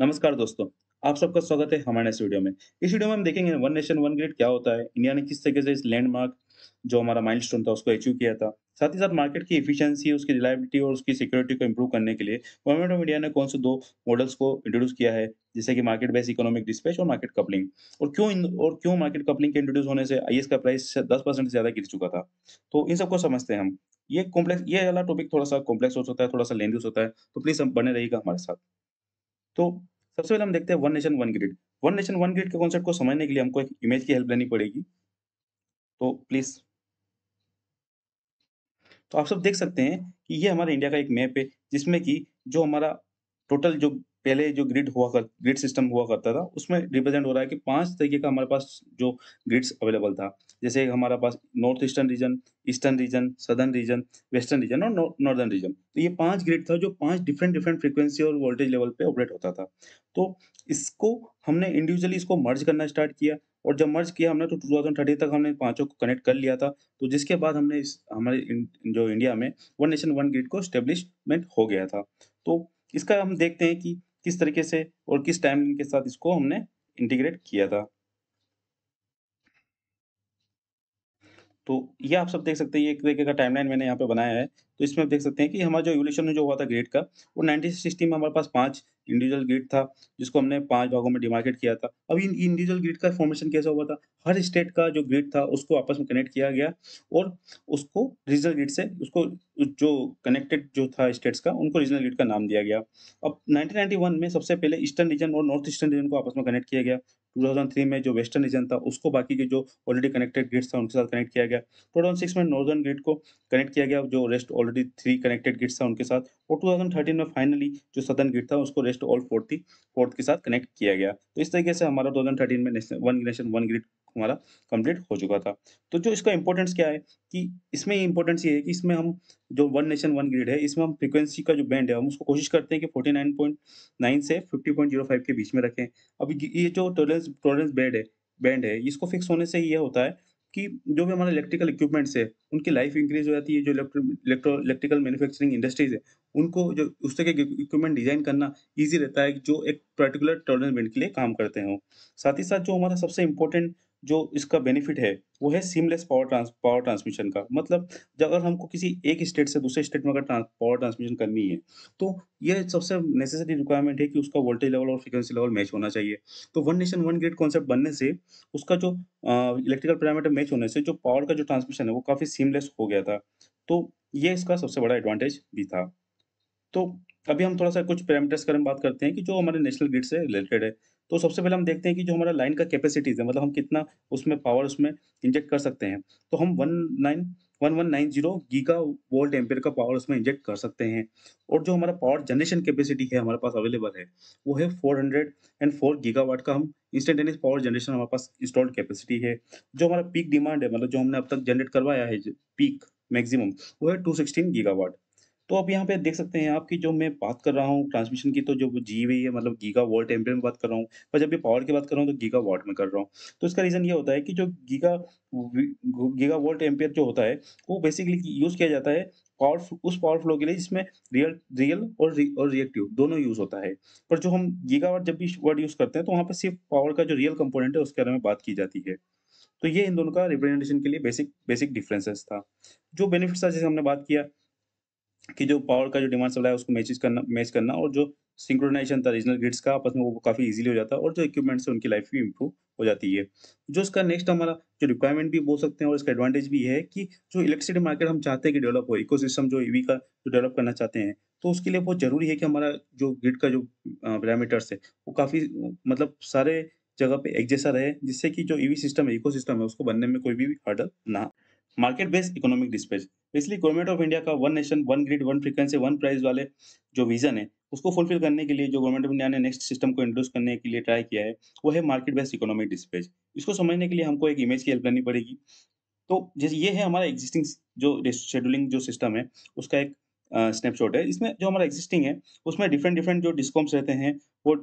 नमस्कार दोस्तों आप सबका स्वागत है हमारे इस वीडियो में इस वीडियो में हम देखेंगे वन नेशन वन ग्रेड क्या होता है इंडिया ने किस तरीके से इस लैंडमार्क जो हमारा माइलस्टोन था उसको अचीव किया था साथ ही साथ मार्केट की इफिशियंसी उसकी रिलायबिलिटी और उसकी सिक्योरिटी को इम्प्रूव करने के लिए गवर्नमेंट ऑफ इंडिया ने कौन से दो मॉडल्स को इंट्रोड्यूस किया है जैसे कि मार्केट बेस इकोनॉमिक डिस्पैच और मार्केट कपलिंग और क्यों इन, और क्यों मार्केट कपलिंग के इंट्रोड्यूस होने से आई का प्राइस दस परसेंट से ज्यादा गिर चुका था तो इन सबको समझते हैं हम ये कॉम्प्लेक्स ये वाला टॉपिक थोड़ा सा कॉम्प्लेक्स होता है थोड़ा सा लेंदी होता है तो प्लीज हम बने रहिएगा हमारे साथ तो सबसे पहले हम देखते हैं one nation one grid one nation one grid के कॉन्सेप्ट को समझने के लिए हमको एक इमेज की हेल्प लेनी पड़ेगी तो प्लीज तो आप सब देख सकते हैं कि ये हमारे इंडिया का एक मैप है जिसमें कि जो हमारा टोटल जो पहले जो ग्रिड हुआ कर ग्रिड सिस्टम हुआ करता था उसमें रिप्रेजेंट हो रहा है कि पांच तरीके का हमारे पास जो ग्रिड्स अवेलेबल था जैसे हमारे पास north eastern region eastern region southern region western region और नॉर्दर्न रीजन तो ये पांच ग्रिड था जो पांच डिफरेंट डिफरेंट फ्रिक्वेंसी और वोल्टेज लेवल पे ऑपरेट होता था तो इसको हमने इंडिविजुअली इसको मर्ज करना स्टार्ट किया और जब मर्ज किया हमने तो 2030 तक हमने पांचों को कनेक्ट कर लिया था तो जिसके बाद हमने इस हमारे जो इंडिया में वन नेशन वन ग्रिड को स्टेब्लिशमेंट हो गया था तो इसका हम देखते हैं कि किस तरीके से और किस टाइम के साथ इसको हमने इंटीग्रेट किया था तो ये आप सब देख सकते हैं एक तरीके का टाइमलाइन मैंने यहाँ पे बनाया है तो इसमें आप देख सकते हैं कि हमारा जो एवोल्यूशन जो हुआ था ग्रेड का वो 1960 में हमारे पास पांच इंडिविजुअल ग्रिड था जिसको हमने पांच भागों में डिमार्केट किया था अब इन इंडिविजुअल ग्रिड का फॉर्मेशन कैसा हुआ था हर स्टेट का जो ग्रिड था उसको आपस में कनेक्ट किया गया और उसको रीजनल ग्रिड से उसको जो कनेक्टेड जो था स्टेट्स का उनको रीजनल ग्रिड का नाम दिया गया अब नाइनटीन में सबसे पहले ईस्टर्न रीजन और नॉर्थ ईस्टर्न रीजन को आपस में कनेक्ट किया गया 2003 में जो वेस्टर्न रीजन था उसको बाकी के जो ऑलरेडी कनेक्टेड ग्रिड्स था उनके साथ कनेक्ट किया गया 2006 में नॉर्दर्न ग्रिड को कनेक्ट किया गया जो rest already three connected grids था उनके साथ और 2013 में फाइनली जो सदर्न ग्रिड था उसको रेस्ट ऑल फोर्थ थी फोर्थ के साथ कनेक्ट किया गया तो इस तरीके से हमारा 2013 में nation one nation one grid हमारा कंप्लीट हो चुका था तो जो इसका इंपॉर्टेंस क्या है कि इसमें इंपॉर्टेंस ये है कि इसमें हम जो वन नेशन वन ग्रिड है इसमें हम फ्रीक्वेंसी का जो बैंड है हम उसको कोशिश करते हैं कि 49.9 से 50.05 के बीच में रखें अब ये जो टॉलरेंस टॉलरेंस बैंड है बैंड है इसको फिक्स होने से यह होता है कि जो भी हमारे इलेक्ट्रिकल इक्विपमेंट्स है उनकी लाइफ इंक्रीज हो जाती है जो इलेक्ट्रो इलेक्ट्रिकल मैन्युफैक्चरिंग इंडस्ट्रीज है उनको जो उस तरह के इक्विपमेंट डिज़ाइन करना ईजी रहता है जो एक पर्टिकुलर टॉलरेंस बैंड के लिए काम करते हों साथ ही साथ जो हमारा सबसे इम्पोर्टेंट जो इसका बेनिफिट है वो है seamless power trans power transmission का मतलब जब अगर हमको किसी एक स्टेट से दूसरे स्टेट में अगर ट्रांस पावर ट्रांसमिशन करनी है तो ये सबसे नेसेसरी रिक्वायरमेंट है कि उसका वोल्टेज लेवल और फ्रीक्वेंसी लेवल मैच होना चाहिए तो one nation one grade concept बनने से उसका जो इलेक्ट्रिकल पैरामीटर मैच होने से जो पावर का जो ट्रांसमिशन है वो काफ़ी सीमलेस हो गया था तो ये इसका सबसे बड़ा एडवांटेज भी था तो अभी हम थोड़ा सा कुछ पैरामीटर्स के बारे में बात करते हैं कि जो हमारे नेशनल ग्रिड से रिलेटेड है तो सबसे पहले हम देखते हैं कि जो हमारा लाइन का कैपेसिटीज़ है मतलब हम कितना उसमें पावर उसमें इंजेक्ट कर सकते हैं तो हम one nine one one nine zero giga volt ampere का पावर उसमें इंजेक्ट कर सकते हैं और जो हमारा पावर जनरेशन कैपेसिटी है हमारे पास अवेलेबल है वो है four hundred and four giga watt का हम इंस्टेंटेनियस पावर जनरेशन हमारे पास इंस्टॉल्ड कैपेसिटी है जो हमारा पीक डिमांड है मतलब जो हमने अब तक जनरेट करवाया है पीक मैक्सिमम वो है टू सिक्सटीन गीगा वाट तो आप यहाँ पे देख सकते हैं आपकी जो मैं बात कर रहा हूँ ट्रांसमिशन की तो जो जी वी है मतलब गीगा वोल्ट एम्पियर में बात कर रहा हूँ पर जब भी पावर की बात कर रहा हूँ तो गीगा वॉट में कर रहा हूँ तो इसका रीज़न ये होता है कि जो गीगा गीगा वोल्ट एम्पियर जो होता है वो बेसिकली यूज़ किया जाता है पावर उस पावर फ्लो के लिए जिसमें रियल रियल और रि, और रिएक्टिव दोनों यूज़ होता है पर जो हम गीगावाट जब भी वर्ड यूज़ करते हैं तो वहाँ पर सिर्फ पावर का जो रियल कंपोनेंट है उसके बारे में बात की जाती है तो ये इन दोनों का रिप्रेजेंटेशन के लिए बेसिक बेसिक डिफरेंसेस था जो बेनिफिट्स था जैसे हमने बात किया कि जो पावर का जो डिमांड सप्लाई है उसको मैचेज करना मैच करना और जो सिंक्रोनाइजेशन था रीजनल ग्रिड्स का आपस में वो काफ़ी इजीली हो जाता है और जो इक्विपमेंट है उनकी लाइफ भी इम्प्रूव हो जाती है जो इसका नेक्स्ट हमारा जो रिक्वायरमेंट भी बोल सकते हैं और इसका एडवांटेज भी है कि जो इलेक्ट्रिसिटी मार्केट हम चाहते हैं कि डेवलप हो इको जो ईवी का जो डेवलप करना चाहते हैं तो उसके लिए बहुत ज़रूरी है कि हमारा जो ग्रिड का जो पैरामीटर्स है वो काफ़ी मतलब सारे जगह पे एक जैसा रहे जिससे कि जो ईवी सिस्टम है इको सिस्टम है उसको बनने में कोई भी हर्डल ना मार्केट बेस्ड इकोनॉमिक डिस्पैच इसलिए गवर्नमेंट ऑफ इंडिया का one nation one grid one frequency one price वाले जो विजन है उसको फुलफिल करने के लिए जो गवर्नमेंट ऑफ इंडिया ने नेक्स्ट सिस्टम को इंट्रोड्यूस करने के लिए ट्राई किया है वो है मार्केट बेस्ड इकोनॉमिक डिस्पैच इसको समझने के लिए हमको एक इमेज की हेल्प लेनी पड़ेगी तो जैसे ये है हमारा एग्जिस्टिंग जो शेड्यूलिंग जो सिस्टम है उसका एक स्नैपशॉट uh, है इसमें जो हमारा एग्जिस्टिंग है उसमें डिफरेंट डिफरेंट जो डिस्कॉम्स रहते हैं वो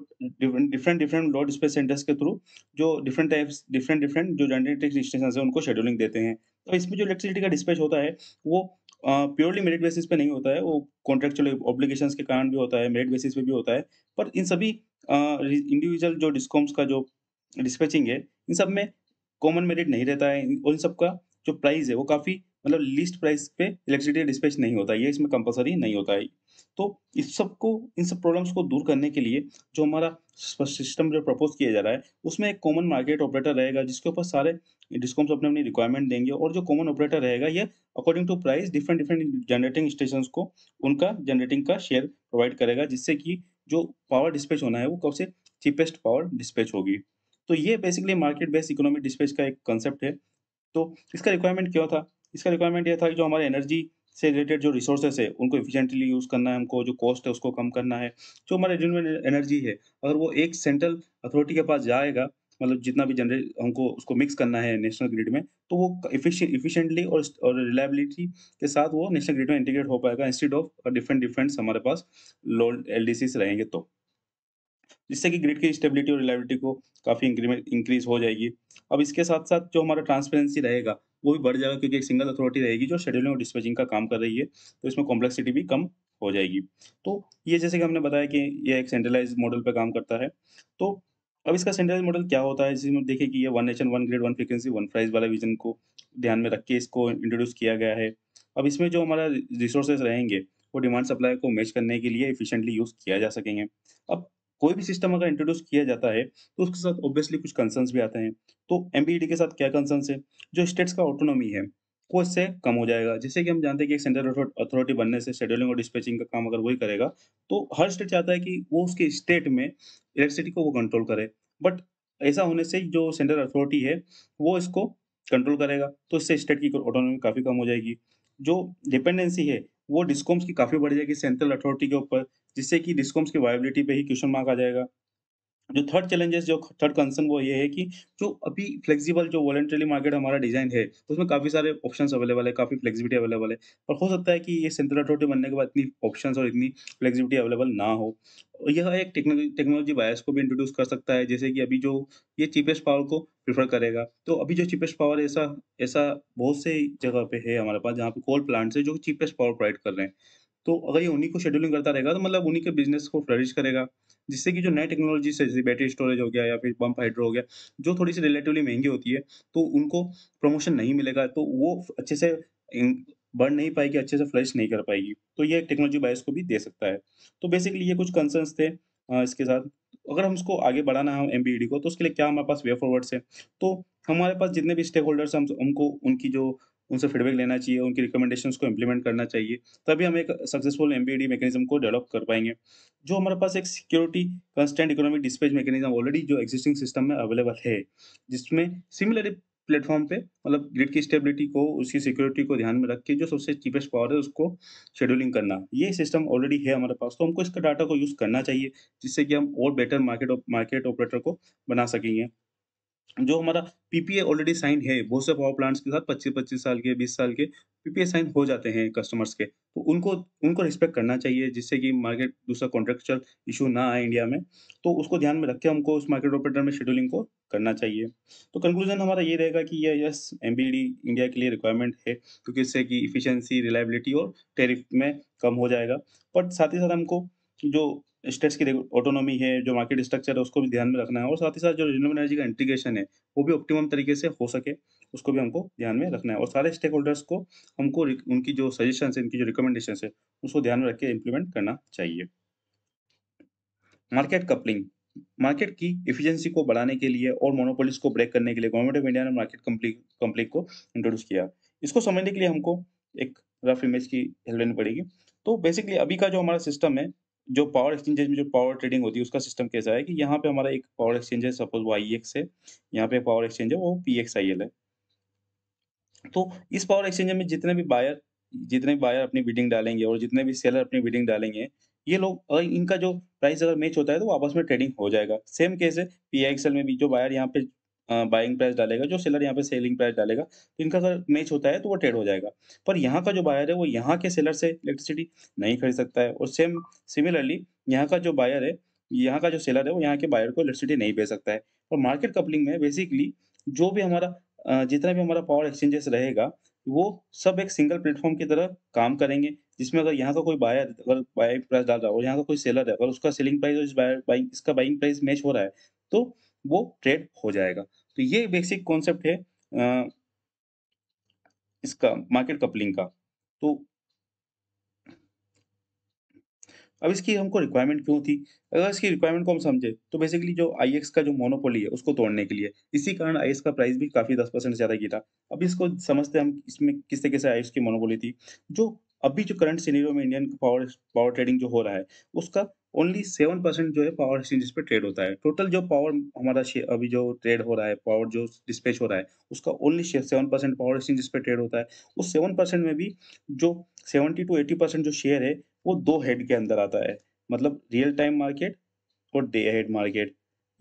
different different load dispatch centres के थ्रू जो डिफरेंट टाइप्स डिफरेंट डिफरेंट जो जनरेटिक स्टेशन है उनको शेड्यूलिंग देते हैं तो इसमें जो इलेक्ट्रिसिटी का डिस्पैच होता है वो प्योरली मेरिट बेसिस पे नहीं होता है वो कॉन्ट्रेक्चुअल ऑब्लिगेशन के कारण भी होता है मेरिट बेसिस पे भी होता है पर इन सभी इंडिविजुअल जो डिस्कॉम्स का जो डिस्पैचिंग है इन सब में कॉमन मेरिट नहीं रहता है और इन सब का जो प्राइस है वो काफ़ी मतलब लिस्ट प्राइस पे इलेक्ट्रिसिटी डिस्पैच नहीं होता ये इसमें कंपलसरी नहीं होता है तो इस सबको इन सब प्रॉब्लम्स को दूर करने के लिए जो हमारा सिस्टम जो प्रपोज किया जा रहा है उसमें एक कॉमन मार्केट ऑपरेटर रहेगा जिसके ऊपर सारे डिस्कॉम्स अपने अपनी रिक्वायरमेंट देंगे और जो कॉमन ऑपरेटर रहेगा ये according to price different different generating station को उनका जनरेटिंग का शेयर प्रोवाइड करेगा जिससे कि जो पावर डिस्पैच होना है वो कब से चीपेस्ट पावर डिस्पैच होगी तो ये basically market based economic dispatch का एक कंसेप्ट है तो इसका रिक्वायरमेंट क्या था इसका रिक्वायरमेंट यह था कि जो हमारे एनर्जी से रिलेटेड जो रिसोर्सेस है उनको इफिशेंटली यूज़ करना है हमको जो कॉस्ट है उसको कम करना है जो हमारे जिनमें एनर्जी है अगर वो एक सेंट्रल अथॉरिटी के पास जाएगा मतलब जितना भी जनरेट हमको उसको मिक्स करना है नेशनल ग्रिड में तो वो इफिशेंटली और और रिलायबिलिटी के साथ वो नेशनल ग्रिड में इंटीग्रेट हो पाएगा इंस्टेड ऑफ डिफरेंट डिफरेंट हमारे पास लोड एल रहेंगे तो जिससे कि ग्रिड की स्टेबिलिटी और रिलायबिलिटी को काफ़ी इंक्रीज हो जाएगी अब इसके साथ साथ जो हमारा ट्रांसपेरेंसी रहेगा वो भी बढ़ जाएगा क्योंकि एक सिंगल अथॉरिटी रहेगी जो शेड्यूलिंग और डिस्पैचिंग का काम कर रही है तो इसमें कॉम्प्लेक्सिटी भी कम हो जाएगी तो ये जैसे कि हमने बताया कि यह एक सेंट्रलाइज मॉडल पर काम करता है तो अब इसका सेंट्रलाइज मॉडल क्या होता है जिसमें देखिए कि ये one nation one grade one frequency one price वाला विजन को ध्यान में रख के इसको इंट्रोड्यूस किया गया है अब इसमें जो हमारा रिसोर्सेज रहेंगे वो डिमांड सप्लाई को मैच करने के लिए इफिशिएंटली यूज़ किया जा सकेंगे अब कोई भी सिस्टम अगर इंट्रोड्यूस किया जाता है तो उसके साथ ऑब्वियसली कुछ कंसर्न्स भी आते हैं तो एम e के साथ क्या कंसर्न है जो स्टेट्स का ऑटोनॉमी है वो इससे कम हो जाएगा जैसे कि हम जानते हैं कि सेंट्रल अथॉरिटी बनने से शेड्यूलिंग और डिस्पैचिंग का काम अगर वही करेगा तो हर स्टेट चाहता है कि वो उसके स्टेट में इलेक्ट्रिसिटी को वो कंट्रोल करे बट ऐसा होने से जो सेंट्रल अथॉरिटी है वो इसको कंट्रोल करेगा तो इससे स्टेट की ऑटोनॉमी काफ़ी कम हो जाएगी जो डिपेंडेंसी है वो डिस्कॉम्स की काफ़ी बढ़ जाएगी सेंट्रल अथॉरिटी के ऊपर जिससे कि डिस्कॉम्स की वायबिलिटी पे ही क्वेश्चन मार्क आ जाएगा जो थर्ड चैलेंजेस जो थर्ड कंसर्न वो ये है कि जो अभी फ्लेक्सिबल जो वॉलेंटरी मार्केट हमारा डिजाइन है तो उसमें काफ़ी सारे ऑप्शन अवेलेबल है काफ़ी फ्लेक्सिबिलिटी अवेलेबल है और हो सकता है कि ये सेंट्रल अथॉरिटी बनने के बाद इतनी ऑप्शन और इतनी फ्लेक्सिबिलिटी अवेलेबल ना हो यह एक टेक्नोलॉजी बायस को भी इंट्रोड्यूस कर सकता है जैसे कि अभी जो ये चीपेस्ट पावर को प्रीफर करेगा तो अभी जो चीपेस्ट पावर ऐसा ऐसा बहुत से जगह पे है हमारे पास जहाँ पे कोल प्लांट्स है जो चीपेस्ट पावर प्रोवाइड कर रहे हैं तो अगर ये उन्हीं को शेड्यूलिंग करता रहेगा तो मतलब उन्हीं के बिजनेस को फ्लरिश करेगा जिससे कि जो नई टेक्नोलॉजी से बैटरी स्टोरेज हो गया या फिर बम्प हाइड्रो हो गया जो थोड़ी सी रिलेटिवली महंगी होती है तो उनको प्रमोशन नहीं मिलेगा तो वो अच्छे से बढ़ नहीं पाएगी अच्छे से फ्लैश नहीं कर पाएगी तो ये टेक्नोलॉजी बायस को भी दे सकता है तो बेसिकली ये कुछ कंसर्न्स थे इसके साथ अगर हम उसको आगे बढ़ाना है एम e को तो उसके लिए क्या हमारे पास वे फॉरवर्ड्स है तो हमारे पास जितने भी स्टेक होल्डर्स हम उनको उनकी जो उनसे फीडबैक लेना चाहिए उनकी रिकमेंडेशन को इम्प्लीमेंट करना चाहिए तभी हम एक सक्सेसफुल एम बी मैकेनिज्म को डेवलप कर पाएंगे जो हमारे पास एक security constant economic dispatch mechanism already जो एग्जिस्टिंग सिस्टम में अवेलेबल है जिसमें सिमिलर प्लेटफॉर्म पे मतलब ग्रिड की स्टेबिलिटी को उसकी सिक्योरिटी को ध्यान में रख के जो सबसे चीपेस्ट पावर है उसको शेड्यूलिंग करना ये सिस्टम ऑलरेडी है हमारे पास तो हमको इसका डाटा को यूज़ करना चाहिए जिससे कि हम और बेटर मार्केट मार्केट ऑपरेटर को बना सकेंगे जो हमारा पीपीए ऑलरेडी साइन है बहुत से पावर प्लांट्स के साथ पच्चीस पच्चीस साल के बीस साल के पीपीए साइन हो जाते हैं कस्टमर्स के तो उनको उनको रिस्पेक्ट करना चाहिए जिससे कि मार्केट दूसरा कॉन्ट्रेक्चुअल इशू ना आए इंडिया में तो उसको ध्यान में रख के हमको उस मार्केट ऑपरेटर में शेड्यूलिंग को करना चाहिए तो कंक्लूजन हमारा ये रहेगा कि यह यस एम इंडिया के लिए रिक्वायरमेंट है क्योंकि इससे कि इफिशियंसी रिलायबिलिटी और टेरिफ में कम हो जाएगा बट साथ ही साथ हमको जो स्टेट्स की ऑटोनॉमी है जो मार्केट स्ट्रक्चर है उसको भी ध्यान में रखना है और साथ ही साथ जो रिन्यूबल एनर्जी का इंटीग्रेशन है वो भी ऑप्टिमम तरीके से हो सके उसको भी हमको ध्यान में रखना है और सारे स्टेक होल्डर्स को हमको उनकी जो सजेशन है इनकी जो रिकमेंडेशन है उसको ध्यान में रख के इम्प्लीमेंट करना चाहिए मार्केट कपलिंग मार्केट की इफिशियंसी को बढ़ाने के लिए और मोनोपोलिस को ब्रेक करने के लिए गवर्नमेंट ऑफ इंडिया ने मार्केट कंप्लीट को इंट्रोड्यूस किया इसको समझने के लिए हमको एक रफ इमेज की हेल्प लेनी पड़ेगी तो बेसिकली अभी का जो हमारा सिस्टम है जो पावर एक्सचेंजेस में जो पावर ट्रेडिंग होती है उसका सिस्टम कैसा है कि यहाँ पे हमारा एक पावर एक्सचेंज है सपोज वो आई एक्स है यहाँ पे पावर एक्सचेंज है वो पी एक्स आई एल है तो इस पावर एक्सचेंज में जितने भी बायर जितने भी बायर अपनी बिडिंग डालेंगे और जितने भी सेलर अपनी बिडिंग डालेंगे ये लोग इनका जो प्राइस अगर मैच होता है तो आपस में ट्रेडिंग हो जाएगा सेम केस है पी में भी जो बायर यहाँ पे बाइंग प्राइस डालेगा जो सेलर यहाँ पे सेलिंग प्राइस डालेगा तो इनका अगर मैच होता है तो वो ट्रेड हो जाएगा पर यहाँ का जो बायर है वो यहाँ के सेलर से इलेक्ट्रिसिटी नहीं खरीद सकता है और सेम सिमिलरली यहाँ का जो बायर है यहाँ का जो सेलर है वो यहाँ के बायर को इलेक्ट्रिसिटी नहीं भेज सकता है और मार्केट कपलिंग में बेसिकली जो भी हमारा जितना भी हमारा पावर एक्सचेंजेस रहेगा वो सब एक सिंगल प्लेटफॉर्म की तरह काम करेंगे जिसमें अगर यहाँ का कोई बायर अगर बाइंग प्राइस डाल रहा है और यहाँ का कोई सेलर है अगर उसका सेलिंग प्राइस और इस बायर बाइंग इसका बाइंग प्राइस मैच हो रहा है तो वो ट्रेड हो जाएगा तो ये बेसिक कॉन्सेप्ट है इसका मार्केट कपलिंग का तो अब इसकी हमको रिक्वायरमेंट क्यों थी अगर इसकी रिक्वायरमेंट को हम समझे तो बेसिकली जो आई का जो मोनोपोली है उसको तोड़ने के लिए इसी कारण आई का प्राइस भी काफ़ी दस परसेंट ज़्यादा गिरा अब इसको समझते हम इसमें किस तरीके से आई की मोनोपोली थी जो अभी जो करंट सीनियर में इंडियन पावर पावर ट्रेडिंग जो हो रहा है उसका ओनली सेवन परसेंट जो है पावर एक्सचेंजेस पे ट्रेड होता है टोटल जो पावर हमारा अभी जो ट्रेड हो रहा है पावर जो डिस्पेच हो रहा है उसका only seven percent power exchanges पे ट्रेड होता है उस सेवन परसेंट में भी जो सेवेंटी टू एटी परसेंट जो शेयर है वो दो हेड के अंदर आता है मतलब रियल टाइम मार्केट और डे हेड मार्केट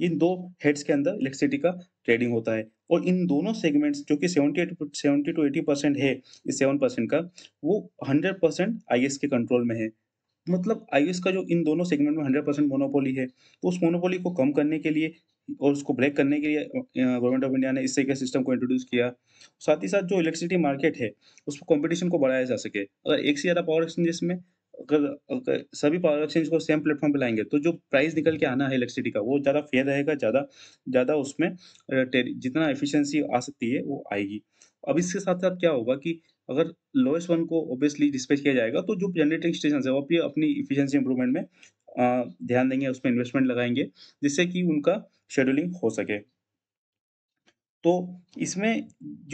इन दो हेड्स के अंदर इलेक्ट्रिसिटी का ट्रेडिंग होता है और इन दोनों सेगमेंट्स जो कि seventy seventy two eighty percent है इस सेवन परसेंट का वो हंड्रेड परसेंट आई के कंट्रोल में है मतलब आई का जो इन दोनों सेगमेंट में हंड्रेड परसेंट मोनोपोली है तो उस मोनोपोली को कम करने के लिए और उसको ब्रेक करने के लिए गवर्नमेंट ऑफ इंडिया ने इस तरीके सिस्टम को इंट्रोड्यूस किया साथ ही साथ जो इलेक्ट्रिसिटी मार्केट है उसको कॉम्पिटिशन को बढ़ाया जा सके अगर एक से ज़्यादा पावर एक्सचेंजेस में अगर, अगर सभी पावर एक्सचेंज को सेम प्लेटफॉर्म पे लाएंगे तो जो प्राइस निकल के आना है इलेक्ट्रिसिटी का वो ज़्यादा फेयर रहेगा ज़्यादा ज़्यादा उसमें जितना एफिशिएंसी आ सकती है वो आएगी अब इसके साथ साथ क्या होगा कि अगर लोएस्ट वन को ऑब्वियसली डिस्पैच किया जाएगा तो जो जनरेटिंग स्टेशन है वो भी अपनी इफिशियंसी इंप्रूवमेंट में ध्यान देंगे उसमें इन्वेस्टमेंट लगाएंगे जिससे कि उनका शेड्यूलिंग हो सके तो इसमें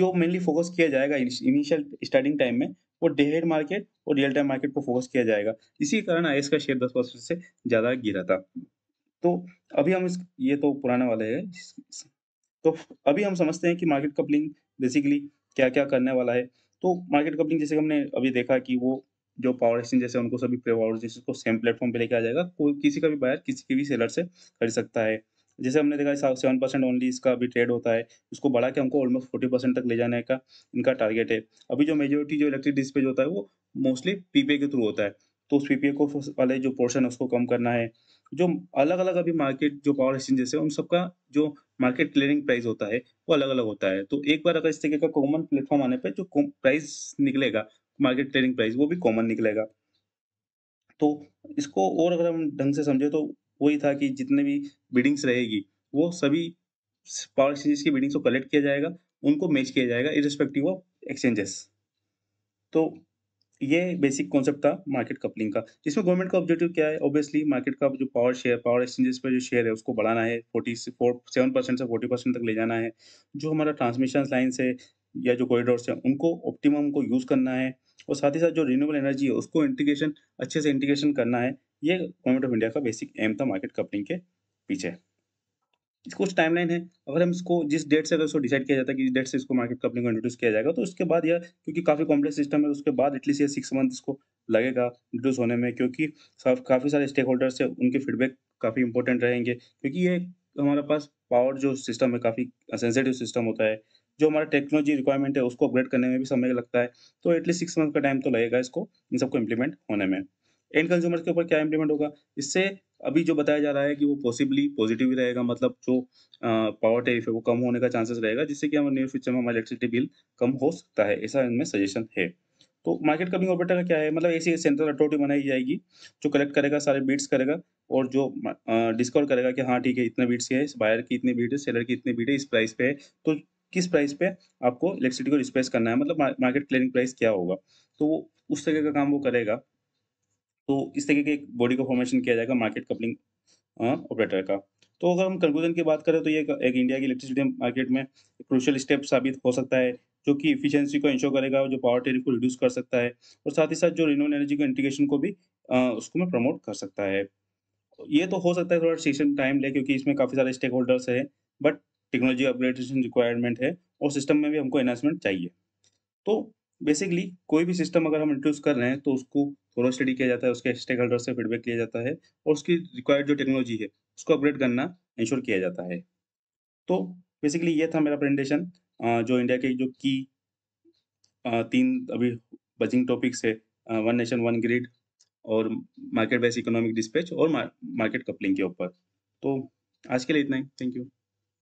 जो मेनली फोकस किया जाएगा इनिशियल स्टार्टिंग टाइम में वो डे हेड मार्केट और रियल टाइम मार्केट को फोकस किया जाएगा इसी कारण आई का शेयर दस परसेंट से ज़्यादा गिरा था तो अभी हम इस ये तो पुराने वाले है तो अभी हम समझते हैं कि मार्केट कपलिंग बेसिकली क्या क्या करने वाला है तो मार्केट कपलिंग जैसे हमने अभी देखा कि वो जो पावर एक्सचेंज जैसे उनको सभी पावर एक्सचेंज को सेम प्लेटफॉर्म पे लेके आ जाएगा कोई किसी का भी बायर किसी के भी सेलर से खरीद सकता है जैसे हमने देखा सेवन परसेंट ओनली इसका अभी ट्रेड होता है उसको बढ़ा के हमको ऑलमोस्ट फोर्टी परसेंट तक ले जाने का इनका टारगेट है अभी जो मेजोरिटी जो इलेक्ट्रिक डिस्पेज होता है वो मोस्टली पीपीए के थ्रू होता है तो उस पीपीए को वाले जो पोर्शन है उसको कम करना है जो अलग अलग अभी मार्केट जो पावर एक्सचेंजेस है उन सबका जो मार्केट क्लियरिंग प्राइस होता है वो अलग अलग होता है तो एक बार अगर इस तरीके का कॉमन प्लेटफॉर्म आने पर जो प्राइस निकलेगा मार्केट क्लियरिंग प्राइस वो भी कॉमन निकलेगा तो इसको और अगर हम ढंग से समझे तो वही था कि जितने भी बिडिंग्स रहेगी वो सभी पावर एक्सचेंजेस की बिडिंग्स को कलेक्ट किया जाएगा उनको मैच किया जाएगा इरिस्पेक्टिव ऑफ एक्सचेंजेस तो ये बेसिक कॉन्सेप्ट था मार्केट कपलिंग का इसमें गवर्नमेंट का ऑब्जेक्टिव क्या है ऑब्वियसली मार्केट का जो पावर शेयर पावर एक्सचेंजेस पर जो शेयर है उसको बढ़ाना है फोर्टी फोर सेवन परसेंट से फोर्टी परसेंट तक ले जाना है जो हमारा ट्रांसमिशन लाइन है या जो कॉरिडोर्स हैं उनको ऑप्टिमम को यूज़ करना है और साथ ही साथ जो रीनुबल एनर्जी है उसको इंटीग्रेशन अच्छे से इंटीग्रेशन करना है ये गवर्नमेंट ऑफ इंडिया का बेसिक एम था मार्केट कपलिंग के पीछे कुछ टाइमलाइन है अगर हम इसको जिस डेट से अगर इसको डिसाइड किया जाता है कि इस डेट से इसको मार्केट कपलिंग को इंट्रोड्यूस किया जाएगा तो उसके बाद यह क्योंकि काफ़ी कॉम्प्लेक्स सिस्टम है उसके बाद एटलीस्ट ये सिक्स मंथ इसको लगेगा इंट्रोड्यूस होने में क्योंकि काफ़ी सारे स्टेक होल्डर्स से उनके फीडबैक काफ़ी इंपॉर्टेंट रहेंगे क्योंकि ये हमारे पास पावर जो सिस्टम है काफ़ी सेंसिटिव सिस्टम होता है जो हमारा टेक्नोलॉजी रिक्वायरमेंट है उसको अपग्रेड करने में भी समय लगता है तो एटलीस्ट सिक्स मंथ का टाइम तो लगेगा इसको इन सबको इम्प्लीमेंट होने में एंड कंज्यूमर्स के ऊपर क्या इम्प्लीमेंट होगा इससे अभी जो बताया जा रहा है कि वो पॉसिबली पॉजिटिव ही रहेगा मतलब जो पावर टेरिफ है वो कम होने का चांसेस रहेगा जिससे कि हमारे नियर फ्यूचर में हमारा इलेक्ट्रिसिटी बिल कम हो सकता है ऐसा इनमें सजेशन है तो मार्केट कमिंग ऑपरेटर का क्या है मतलब ऐसी सेंट्रल अथॉरिटी बनाई जाएगी जो कलेक्ट करेगा सारे बीट्स करेगा और जो डिस्कवर करेगा कि हाँ ठीक है इतने बीट्स है बायर की इतनी बीट है सेलर की इतनी बीट है इस प्राइस पे है तो किस प्राइस पे आपको इलेक्ट्रिसिटी को रिस्पेस करना है मतलब मार्केट क्लियरिंग प्राइस क्या होगा तो वो उस तरह का काम वो करेगा तो इस तरीके के बॉडी का फॉर्मेशन किया जाएगा मार्केट कपलिंग ऑपरेटर का तो अगर हम कंक्लूजन की बात करें तो ये एक इंडिया की इलेक्ट्रिसिटी मार्केट में क्रूशल स्टेप साबित हो सकता है जो कि इफिशियंसी को इंश्योर करेगा जो पावर टेरिफ को रिड्यूस कर सकता है और साथ ही साथ जो रिन्यूबल एनर्जी को इंटीग्रेशन को भी आ, उसको में प्रमोट कर सकता है ये तो हो सकता है थोड़ा सेशन टाइम ले क्योंकि इसमें काफ़ी सारे स्टेक होल्डर्स है बट टेक्नोलॉजी अपग्रेडेशन रिक्वायरमेंट है और सिस्टम में भी हमको एनहांसमेंट चाहिए तो बेसिकली कोई भी सिस्टम अगर हम इंट्रोड्यूस कर रहे हैं तो उसको थोड़ा स्टडी किया जाता है उसके स्टेक होल्डर से फीडबैक लिया जाता है और उसकी रिक्वायर्ड जो टेक्नोलॉजी है उसको अपग्रेड करना इंश्योर किया जाता है तो बेसिकली ये था मेरा प्रेजेंटेशन जो इंडिया के जो की तीन अभी बजिंग टॉपिक्स है वन नेशन वन ग्रिड और मार्केट बेस्ड इकोनॉमिक डिस्पैच और मार्केट कपलिंग के ऊपर तो आज के लिए इतना ही थैंक यू